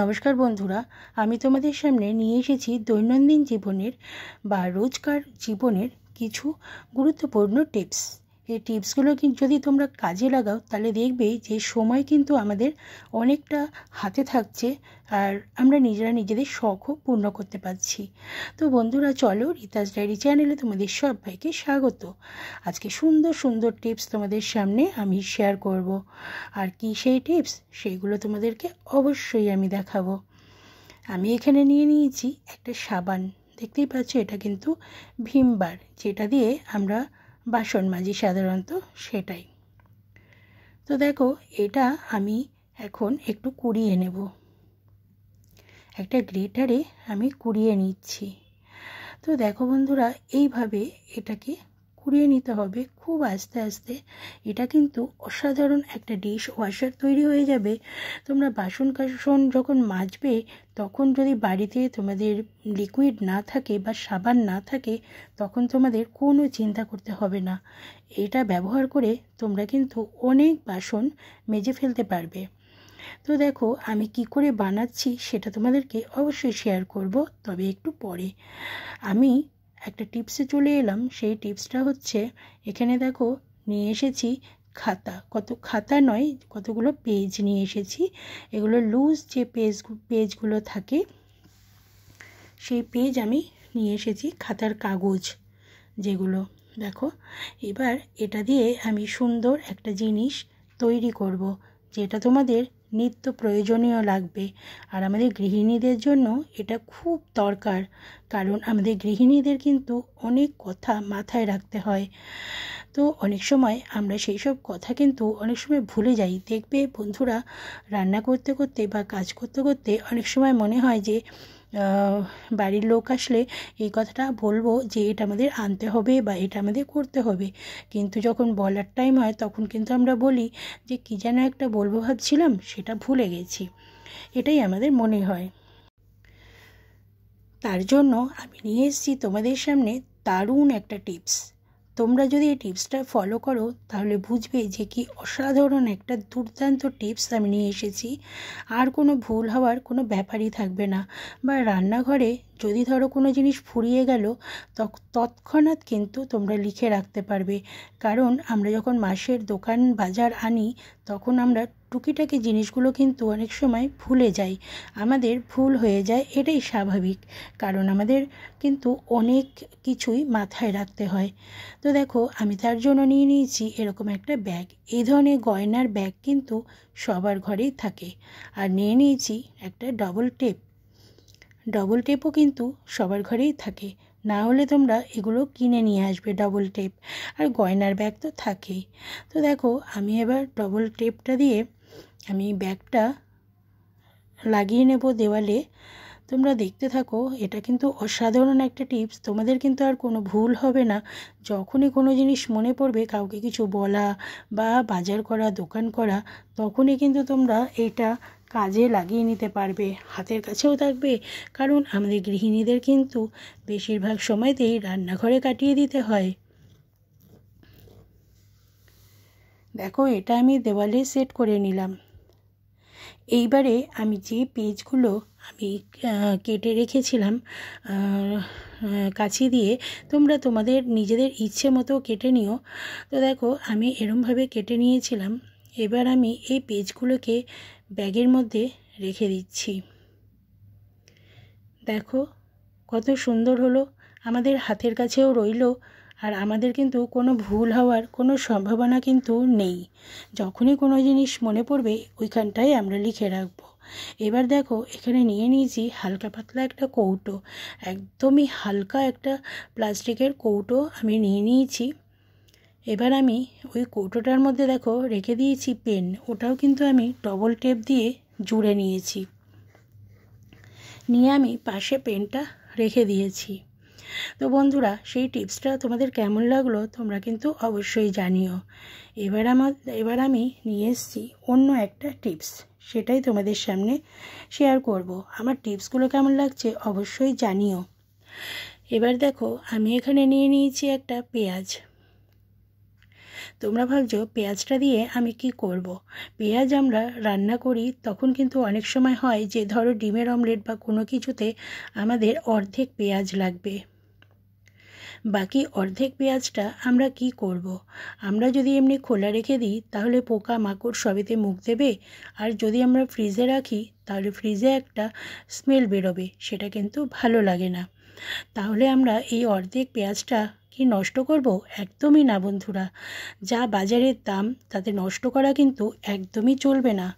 নমস্কার বন্ধুরা আমি তোমাদের সামনে নিয়ে এসেছি দৈনন্দিন জীবনের বা রোজকার জীবনের কিছু গুরুত্বপূর্ণ টিপস এই টিপসগুলো যদি তোমরা কাজে লাগাও তাহলে দেখবে যে সময় কিন্তু আমাদের অনেকটা হাতে থাকছে আর আমরা নিজেরা নিজেদের শখও পূর্ণ করতে পারছি তো বন্ধুরা চলো রিতাস ডায়েরি চ্যানেলে তোমাদের সবাইকে স্বাগত আজকে সুন্দর সুন্দর টিপস তোমাদের সামনে আমি শেয়ার করব আর কি সেই টিপস সেইগুলো তোমাদেরকে অবশ্যই আমি দেখাবো আমি এখানে নিয়ে নিয়েছি একটা সাবান দেখতেই পাচ্ছ এটা কিন্তু ভীমবার যেটা দিয়ে আমরা বাসন মাজি সাধারণত সেটাই তো দেখো এটা আমি এখন একটু কুড়িয়ে নেব একটা গ্রেটারে আমি কুড়িয়ে নিচ্ছি তো দেখো বন্ধুরা এইভাবে এটাকে কুড়িয়ে নিতে হবে খুব আস্তে আস্তে এটা কিন্তু অসাধারণ একটা ডিশ ওয়াশার তৈরি হয়ে যাবে তোমরা বাসন কাসন যখন মাজবে তখন যদি বাড়িতে তোমাদের লিকুইড না থাকে বা সাবান না থাকে তখন তোমাদের কোনো চিন্তা করতে হবে না এটা ব্যবহার করে তোমরা কিন্তু অনেক বাসন মেজে ফেলতে পারবে তো দেখো আমি কি করে বানাচ্ছি সেটা তোমাদেরকে অবশ্যই শেয়ার করব তবে একটু পরে আমি একটা টিপসে চলে এলাম সেই টিপসটা হচ্ছে এখানে দেখো নিয়ে এসেছি খাতা কত খাতা নয় কতগুলো পেজ নিয়ে এসেছি এগুলো লুজ যে পেজ পেজগুলো থাকে সেই পেজ আমি নিয়ে এসেছি খাতার কাগজ যেগুলো দেখো এবার এটা দিয়ে আমি সুন্দর একটা জিনিস তৈরি করব যেটা তোমাদের নিত্য প্রয়োজনীয় লাগবে আর আমাদের গৃহিণীদের জন্য এটা খুব দরকার কারণ আমাদের গৃহিণীদের কিন্তু অনেক কথা মাথায় রাখতে হয় তো অনেক সময় আমরা সেই সব কথা কিন্তু অনেক সময় ভুলে যাই দেখবে বন্ধুরা রান্না করতে করতে বা কাজ করতে করতে অনেক সময় মনে হয় যে বাড়ির লোক আসলে এই কথাটা বলবো যে এটা আমাদের আনতে হবে বা এটা আমাদের করতে হবে কিন্তু যখন বলার টাইম হয় তখন কিন্তু আমরা বলি যে কী যেন একটা বলবো ভাবছিলাম সেটা ভুলে গেছি এটাই আমাদের মনে হয় তার জন্য আমি নিয়ে এসেছি তোমাদের সামনে দারুণ একটা টিপস তোমরা যদি এই টিপসটা ফলো করো তাহলে বুঝবে যে কি অসাধারণ একটা দুর্দান্ত টিপস আমি নিয়ে এসেছি আর কোনো ভুল হওয়ার কোনো ব্যাপারই থাকবে না বা রান্নাঘরে যদি ধরো কোনো জিনিস ফুরিয়ে গেল তৎক্ষণাৎ কিন্তু তোমরা লিখে রাখতে পারবে কারণ আমরা যখন মাসের দোকান বাজার আনি তখন আমরা টুকিটাকি জিনিসগুলো কিন্তু অনেক সময় ভুলে যাই আমাদের ভুল হয়ে যায় এটাই স্বাভাবিক কারণ আমাদের কিন্তু অনেক কিছুই মাথায় রাখতে হয় তো দেখো আমি তার জন্য নিয়ে নিয়েছি এরকম একটা ব্যাগ এই ধরনের গয়নার ব্যাগ কিন্তু সবার ঘরেই থাকে আর নিয়ে নিয়েছি একটা ডবল টেপ ডবল টেপও কিন্তু সবার ঘরেই থাকে না হলে তোমরা এগুলো কিনে নিয়ে আসবে ডবল টেপ আর গয়নার ব্যাগ তো থাকেই তো দেখো আমি এবার ডবল টেপটা দিয়ে আমি ব্যাগটা লাগিয়ে নেব দেওয়ালে তোমরা দেখতে থাকো এটা কিন্তু অসাধারণ একটা টিপস তোমাদের কিন্তু আর কোনো ভুল হবে না যখনই কোনো জিনিস মনে পড়বে কাউকে কিছু বলা বা বাজার করা দোকান করা তখনই কিন্তু তোমরা এটা কাজে লাগিয়ে নিতে পারবে হাতের কাছেও থাকবে কারণ আমাদের গৃহিণীদের কিন্তু বেশিরভাগ সময়তেই রান্নাঘরে কাটিয়ে দিতে হয় দেখো এটা আমি দেওয়ালে সেট করে নিলাম এইবারে আমি যে পেজগুলো আমি কেটে রেখেছিলাম কাছি দিয়ে তোমরা তোমাদের নিজেদের ইচ্ছে মতো কেটে নিও তো দেখো আমি এরমভাবে কেটে নিয়েছিলাম এবার আমি এই পেজগুলোকে ব্যাগের মধ্যে রেখে দিচ্ছি দেখো কত সুন্দর হলো আমাদের হাতের কাছেও রইল আর আমাদের কিন্তু কোনো ভুল হওয়ার কোনো সম্ভাবনা কিন্তু নেই যখনই কোনো জিনিস মনে পড়বে ওইখানটাই আমরা লিখে রাখব এবার দেখো এখানে নিয়ে নিয়েছি হালকা পাতলা একটা কৌটো একদমই হালকা একটা প্লাস্টিকের কৌটো আমি নিয়ে নিয়েছি এবার আমি ওই কৌটোটার মধ্যে দেখো রেখে দিয়েছি পেন ওটাও কিন্তু আমি ডবল টেপ দিয়ে জুড়ে নিয়েছি নিয়ে আমি পাশে পেনটা রেখে দিয়েছি তো বন্ধুরা সেই টিপসটা তোমাদের কেমন লাগলো তোমরা কিন্তু অবশ্যই জানিও এবার আমার এবার আমি নিয়ে এসেছি অন্য একটা টিপস সেটাই তোমাদের সামনে শেয়ার করব আমার টিপসগুলো কেমন লাগছে অবশ্যই জানিও এবার দেখো আমি এখানে নিয়ে নিয়েছি একটা পেঁয়াজ তোমরা ভাবছো পেঁয়াজটা দিয়ে আমি কি করব। পেঁয়াজ আমরা রান্না করি তখন কিন্তু অনেক সময় হয় যে ধরো ডিমের অমলেট বা কোনো কিছুতে আমাদের অর্ধেক পেঁয়াজ লাগবে বাকি অর্ধেক পেঁয়াজটা আমরা কি করব। আমরা যদি এমনি খোলা রেখে দিই তাহলে পোকা মাকড় সবেতে মুখ দেবে আর যদি আমরা ফ্রিজে রাখি তাহলে ফ্রিজে একটা স্মেল বেরোবে সেটা কিন্তু ভালো লাগে না তাহলে আমরা এই অর্ধেক পেঁয়াজটা কি নষ্ট করব একদমই না বন্ধুরা যা বাজারের দাম তাতে নষ্ট করা কিন্তু একদমই চলবে না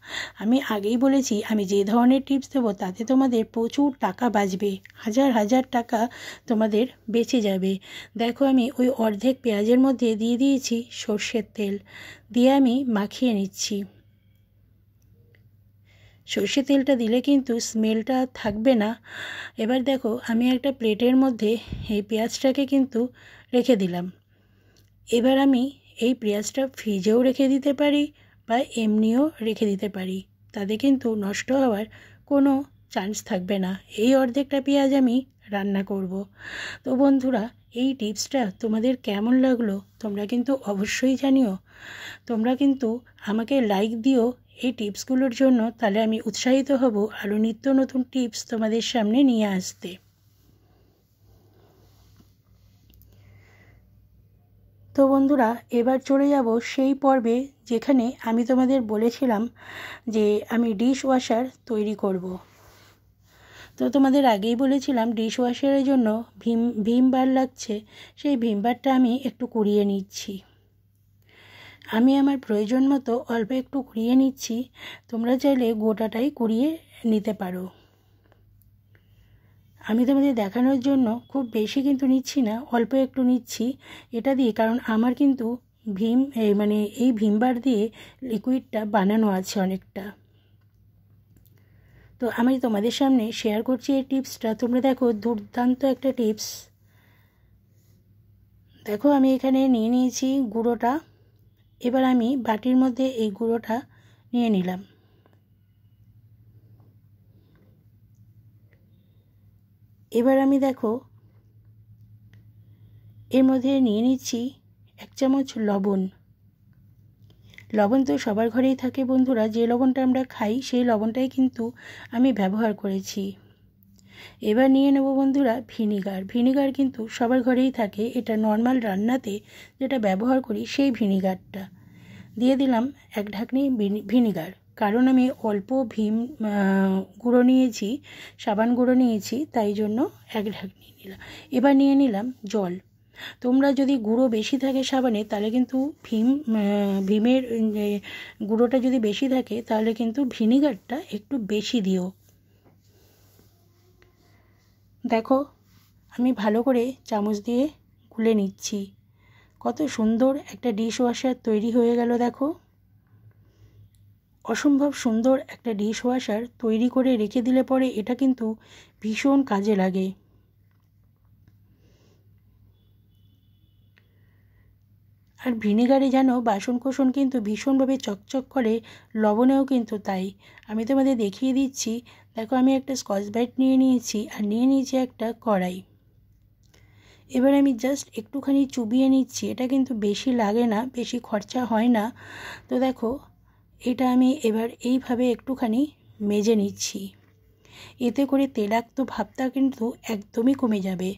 আমি আগেই বলেছি আমি যে ধরনের টিপস দেবো তাতে তোমাদের প্রচুর টাকা বাঁচবে হাজার হাজার টাকা তোমাদের বেঁচে যাবে দেখো আমি ওই অর্ধেক পেঁয়াজের মধ্যে দিয়ে দিয়েছি সর্ষের তেল দিয়ে আমি মাখিয়ে নিচ্ছি সর্ষে তেলটা দিলে কিন্তু স্মেলটা থাকবে না এবার দেখো আমি একটা প্লেটের মধ্যে এই পেঁয়াজটাকে কিন্তু রেখে দিলাম এবার আমি এই পেঁয়াজটা ফ্রিজেও রেখে দিতে পারি বা এমনিও রেখে দিতে পারি তাতে কিন্তু নষ্ট হওয়ার কোনো চান্স থাকবে না এই অর্ধেকটা পেঁয়াজ আমি রান্না করব। তো বন্ধুরা এই টিপসটা তোমাদের কেমন লাগলো তোমরা কিন্তু অবশ্যই জানিও তোমরা কিন্তু আমাকে লাইক দিও এই টিপসগুলোর জন্য তাহলে আমি উৎসাহিত হব আরও নিত্য নতুন টিপস তোমাদের সামনে নিয়ে আসতে তো বন্ধুরা এবার চলে যাব সেই পর্বে যেখানে আমি তোমাদের বলেছিলাম যে আমি ডিশ ওয়াশার তৈরি করব। তো তোমাদের আগেই বলেছিলাম ডিশ ওয়াশারের জন্য ভীম ভীম বার লাগছে সেই ভীম বারটা আমি একটু কুড়িয়ে নিচ্ছি আমি আমার প্রয়োজন মতো অল্প একটু কুড়িয়ে নিচ্ছি তোমরা চাইলে গোটাটাই কুড়িয়ে নিতে পারো আমি তোমাদের দেখানোর জন্য খুব বেশি কিন্তু নিচ্ছি না অল্প একটু নিচ্ছি এটা দিয়ে কারণ আমার কিন্তু ভীম মানে এই ভীমবার দিয়ে লিকুইডটা বানানো আছে অনেকটা তো আমি তোমাদের সামনে শেয়ার করছি এই টিপসটা তোমরা দেখো দুর্দান্ত একটা টিপস দেখো আমি এখানে নিয়ে নিয়েছি গুঁড়োটা এবার আমি বাটির মধ্যে এই গুঁড়োটা নিয়ে নিলাম এবার আমি দেখো এর মধ্যে নিয়ে নিচ্ছি এক চামচ লবণ লবণ তো সবার ঘরেই থাকে বন্ধুরা যে লবণটা আমরা খাই সেই লবণটাই কিন্তু আমি ব্যবহার করেছি এবার নিয়ে নেব বন্ধুরা ভিনিগার ভিনিগার কিন্তু সবার ঘরেই থাকে এটা নর্মাল রান্নাতে যেটা ব্যবহার করি সেই ভিনিগারটা দিয়ে দিলাম এক ঢাকনি ভিনিগার কারণ আমি অল্প ভীম গুঁড়ো নিয়েছি সাবান গুঁড়ো নিয়েছি তাই জন্য এক ঢাকনি নিলাম এবার নিয়ে নিলাম জল তোমরা যদি গুঁড়ো বেশি থাকে সাবানে তাহলে কিন্তু ভীম ভীমের গুঁড়োটা যদি বেশি থাকে তাহলে কিন্তু ভিনিগারটা একটু বেশি দিও দেখো আমি ভালো করে চামচ দিয়ে গুলে নিচ্ছি কত সুন্দর একটা ডিশ ওয়াশার তৈরি হয়ে গেল দেখো অসম্ভব সুন্দর একটা ডিশ ওয়াশার তৈরি করে রেখে দিলে পরে এটা কিন্তু ভীষণ কাজে লাগে আর ভিনেগারে জানো বাসনকোসন কিন্তু ভীষণভাবে চকচক করে লবণেও কিন্তু তাই আমি তোমাদের দেখিয়ে দিচ্ছি দেখো আমি একটা স্কচ ব্রাইট নিয়ে নিয়েছি আর নিয়ে নিয়েছি একটা কড়াই এবার আমি জাস্ট একটুখানি চুবিয়ে নিচ্ছি এটা কিন্তু বেশি লাগে না বেশি খরচা হয় না তো দেখো এটা আমি এবার এইভাবে একটুখানি মেজে নিচ্ছি এতে করে তেলাক্ত ভাবটা কিন্তু একদমই কমে যাবে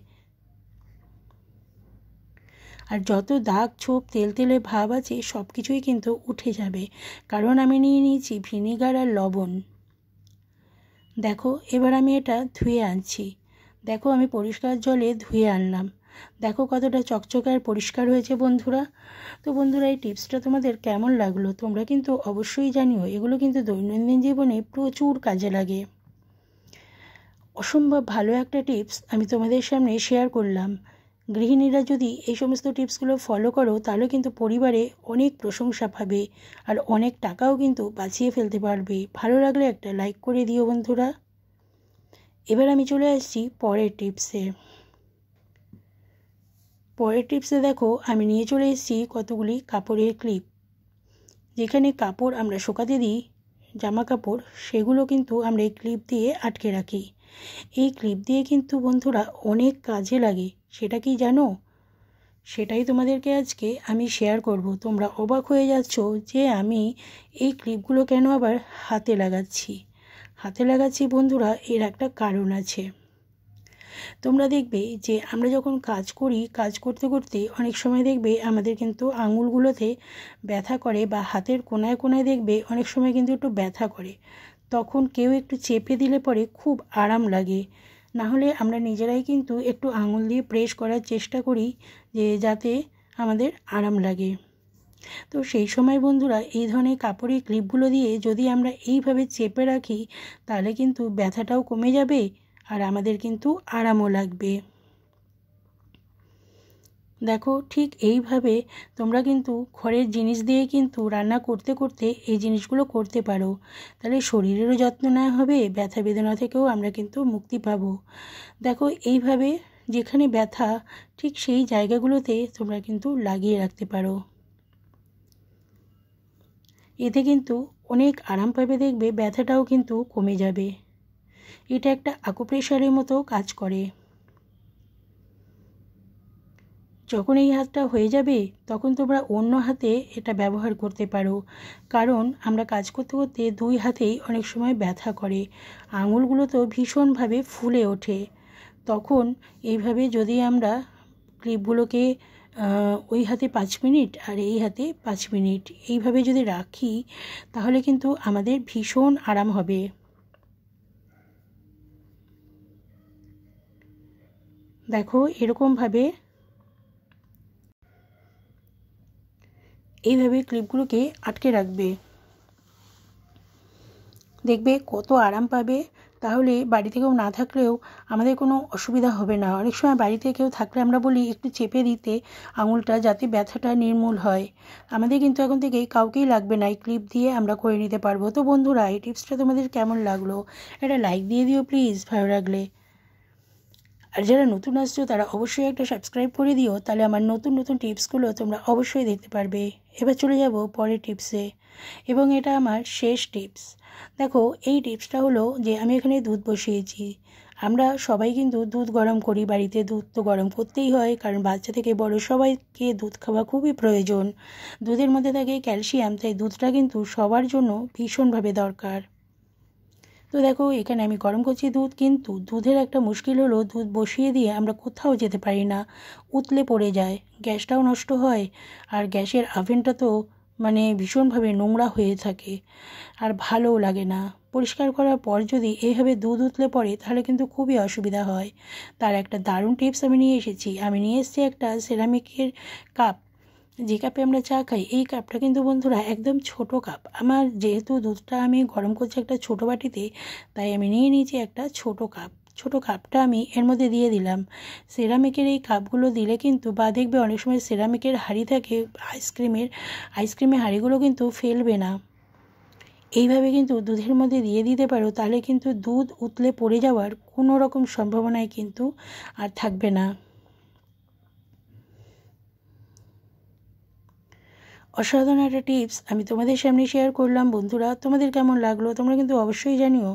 আর যত দাগ ছোপ তেল তেলে ভাব আছে সব কিছুই কিন্তু উঠে যাবে কারণ আমি নিয়ে নিয়েছি ভিনিগার আর লবণ দেখো এবার আমি এটা ধুয়ে আনছি দেখো আমি পরিষ্কার জলে ধুয়ে আনলাম দেখো কতটা চকচকে আর পরিষ্কার হয়েছে বন্ধুরা তো বন্ধুরা এই টিপসটা তোমাদের কেমন লাগলো তোমরা কিন্তু অবশ্যই জানিও এগুলো কিন্তু দৈনন্দিন জীবনে প্রচুর কাজে লাগে অসম্ভব ভালো একটা টিপস আমি তোমাদের সামনে শেয়ার করলাম গৃহিণীরা যদি এই সমস্ত টিপসগুলো ফলো করো তাহলে কিন্তু পরিবারে অনেক প্রশংসা পাবে আর অনেক টাকাও কিন্তু বাঁচিয়ে ফেলতে পারবে ভালো লাগলে একটা লাইক করে দিও বন্ধুরা এবার আমি চলে আসছি পরের টিপসে পরের টিপসে দেখো আমি নিয়ে চলে এসেছি কতগুলি কাপড়ের ক্লিপ যেখানে কাপড় আমরা শোকাতে দিই জামা কাপড় সেগুলো কিন্তু আমরা এই ক্লিপ দিয়ে আটকে রাখি এই ক্লিপ দিয়ে কিন্তু বন্ধুরা অনেক কাজে লাগে সেটা কি জানো সেটাই তোমাদেরকে আজকে আমি শেয়ার করব তোমরা অবাক হয়ে যাচ্ছ যে আমি এই ক্লিপগুলো কেন আবার হাতে লাগাচ্ছি হাতে লাগাচ্ছি বন্ধুরা এর একটা কারণ আছে তোমরা দেখবে যে আমরা যখন কাজ করি কাজ করতে করতে অনেক সময় দেখবে আমাদের কিন্তু আঙুলগুলোতে ব্যথা করে বা হাতের কোনায় কোনায় দেখবে অনেক সময় কিন্তু একটু ব্যথা করে তখন কেউ একটু চেপে দিলে পরে খুব আরাম লাগে না হলে আমরা নিজেরাই কিন্তু একটু আঙুল দিয়ে প্রেস করার চেষ্টা করি যে যাতে আমাদের আরাম লাগে তো সেই সময় বন্ধুরা এই ধরনের কাপড়ের ক্লিপগুলো দিয়ে যদি আমরা এইভাবে চেপে রাখি তাহলে কিন্তু ব্যথাটাও কমে যাবে আর আমাদের কিন্তু আরামও লাগবে দেখো ঠিক এইভাবে তোমরা কিন্তু ঘরের জিনিস দিয়ে কিন্তু রান্না করতে করতে এই জিনিসগুলো করতে পারো তাহলে শরীরেরও যত্ন নেওয়া হবে ব্যথা বেদনা থেকেও আমরা কিন্তু মুক্তি পাবো দেখো এইভাবে যেখানে ব্যথা ঠিক সেই জায়গাগুলোতে তোমরা কিন্তু লাগিয়ে রাখতে পারো এতে কিন্তু অনেক আরাম পাবে দেখবে ব্যথাটাও কিন্তু কমে যাবে এটা একটা আকুপ্রেশারের মতো কাজ করে যখন এই হাতটা হয়ে যাবে তখন তোমরা অন্য হাতে এটা ব্যবহার করতে পারো কারণ আমরা কাজ করতে করতে দুই হাতেই অনেক সময় ব্যথা করে আঙুলগুলো তো ভীষণভাবে ফুলে ওঠে তখন এইভাবে যদি আমরা ক্লিপগুলোকে ওই হাতে পাঁচ মিনিট আর এই হাতে পাঁচ মিনিট এইভাবে যদি রাখি তাহলে কিন্তু আমাদের ভীষণ আরাম হবে দেখো এরকমভাবে এইভাবে ক্লিপগুলোকে আটকে রাখবে দেখবে কত আরাম পাবে তাহলে বাড়িতে কেউ না থাকলেও আমাদের কোনো অসুবিধা হবে না অনেক সময় বাড়িতে কেউ থাকলে আমরা বলি একটু চেপে দিতে আঙুলটা যাতে ব্যথাটা নির্মূল হয় আমাদের কিন্তু এখন থেকে কাউকেই লাগবে না এই ক্লিপ দিয়ে আমরা করে নিতে পারবো তো বন্ধুরা এই টিপসটা তোমাদের কেমন লাগলো এটা লাইক দিয়ে দিও প্লিজ ভালো লাগলে আর যারা নতুন আসছো তারা অবশ্যই একটা সাবস্ক্রাইব করে দিও তাহলে আমার নতুন নতুন টিপসগুলো তোমরা অবশ্যই দেখতে পারবে এবার চলে যাব পরের টিপসে এবং এটা আমার শেষ টিপস দেখো এই টিপসটা হলো যে আমি এখানে দুধ বসিয়েছি আমরা সবাই কিন্তু দুধ গরম করি বাড়িতে দুধ তো গরম করতেই হয় কারণ বাচ্চা থেকে বড় সবাইকে দুধ খাওয়া খুবই প্রয়োজন দুধের মধ্যে থাকে ক্যালসিয়াম তাই দুধটা কিন্তু সবার জন্য ভীষণভাবে দরকার তো দেখো এখানে আমি গরম করছি দুধ কিন্তু দুধের একটা মুশকিল হলো দুধ বসিয়ে দিয়ে আমরা কোথাও যেতে পারি না উতলে পড়ে যায় গ্যাসটাও নষ্ট হয় আর গ্যাসের আভেনটা তো মানে ভীষণভাবে নোংরা হয়ে থাকে আর ভালোও লাগে না পরিষ্কার করার পর যদি এইভাবে দুধ উতলে পড়ে তাহলে কিন্তু খুবই অসুবিধা হয় তার একটা দারুণ টিপস আমি নিয়ে এসেছি আমি নিয়ে এসেছি একটা সেরামিকের কাপ যে কাপে আমরা চা খাই এই কাপটা কিন্তু বন্ধুরা একদম ছোট কাপ আমার যেহেতু দুধটা আমি গরম করছি একটা ছোট বাটিতে তাই আমি নিয়ে নিয়েছি একটা ছোট কাপ ছোট কাপটা আমি এর মধ্যে দিয়ে দিলাম সেরামিকের এই কাপগুলো দিলে কিন্তু বা দেখবে অনেক সময় সেরামিকের হাঁড়ি থাকে আইসক্রিমের আইসক্রিমের হাঁড়িগুলো কিন্তু ফেলবে না এইভাবে কিন্তু দুধের মধ্যে দিয়ে দিতে পারো তাহলে কিন্তু দুধ উতলে পড়ে যাওয়ার কোনো রকম সম্ভাবনায় কিন্তু আর থাকবে না অসাধারণ একটা টিপস আমি তোমাদের সামনে শেয়ার করলাম বন্ধুরা তোমাদের কেমন লাগলো তোমরা কিন্তু অবশ্যই জানিও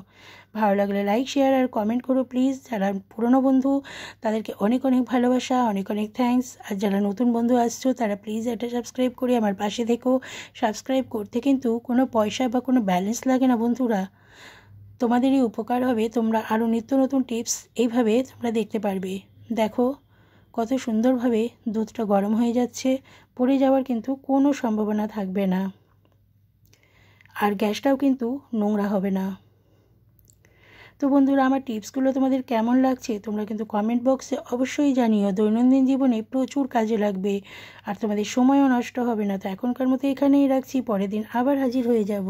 ভালো লাগলে লাইক শেয়ার আর কমেন্ট করো প্লিজ যারা পুরনো বন্ধু তাদেরকে অনেক অনেক ভালোবাসা অনেক অনেক থ্যাংকস আর যারা নতুন বন্ধু আসছো তারা প্লিজ এটা সাবস্ক্রাইব করে আমার পাশে দেখো সাবস্ক্রাইব করতে কিন্তু কোনো পয়সা বা কোনো ব্যালেন্স লাগে না বন্ধুরা তোমাদেরই উপকার হবে তোমরা আরও নিত্য নতুন টিপস এইভাবে তোমরা দেখতে পারবে দেখো কত সুন্দরভাবে দুধটা গরম হয়ে যাচ্ছে পড়ে যাওয়ার কিন্তু কোনো সম্ভাবনা থাকবে না আর গ্যাসটাও কিন্তু নোংরা হবে না তো বন্ধুরা আমার টিপসগুলো তোমাদের কেমন লাগছে তোমরা কিন্তু কমেন্ট বক্সে অবশ্যই জানিও দৈনন্দিন জীবনে প্রচুর কাজে লাগবে আর তোমাদের সময়ও নষ্ট হবে না তো এখনকার মতো এখানেই রাখছি পরের দিন আবার হাজির হয়ে যাব